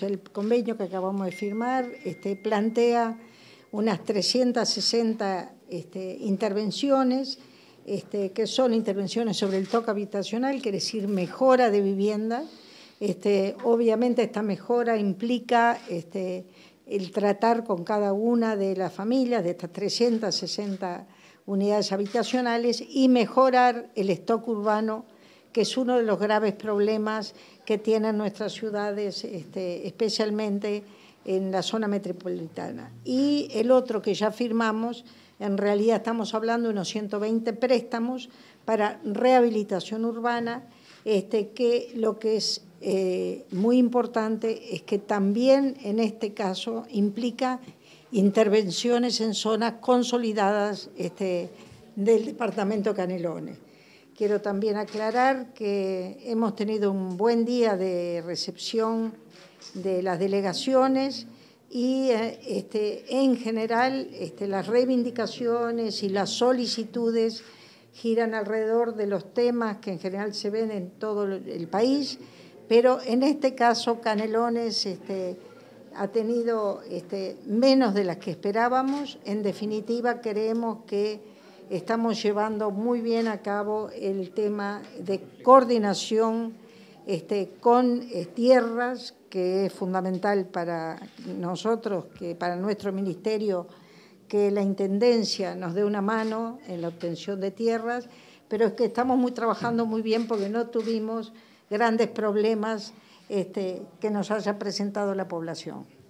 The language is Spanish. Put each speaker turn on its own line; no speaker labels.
El convenio que acabamos de firmar este, plantea unas 360 este, intervenciones, este, que son intervenciones sobre el toque habitacional, quiere decir mejora de vivienda. obviamente esta mejora implica el tratar con cada una de las familias de estas 360 unidades habitacionales y mejorar el stock urbano que es uno de los graves problemas que tienen nuestras ciudades, este, especialmente en la zona metropolitana. Y el otro que ya firmamos, en realidad estamos hablando de unos 120 préstamos para rehabilitación urbana, este, que lo que es eh, muy importante es que también en este caso implica intervenciones en zonas consolidadas este, del departamento Canelones. Quiero también aclarar que hemos tenido un buen día de recepción de las delegaciones y eh, este, en general este, las reivindicaciones y las solicitudes giran alrededor de los temas que en general se ven en todo el país, pero en este caso Canelones este, ha tenido menos de las que esperábamos. En definitiva, queremos que estamos llevando muy bien a cabo el tema de coordinación este, con eh, tierras, que es fundamental para nosotros, que para nuestro ministerio, que la Intendencia nos dé una mano en la obtención de tierras, pero es que estamos muy trabajando muy bien porque no tuvimos grandes problemas este, que nos haya presentado la población.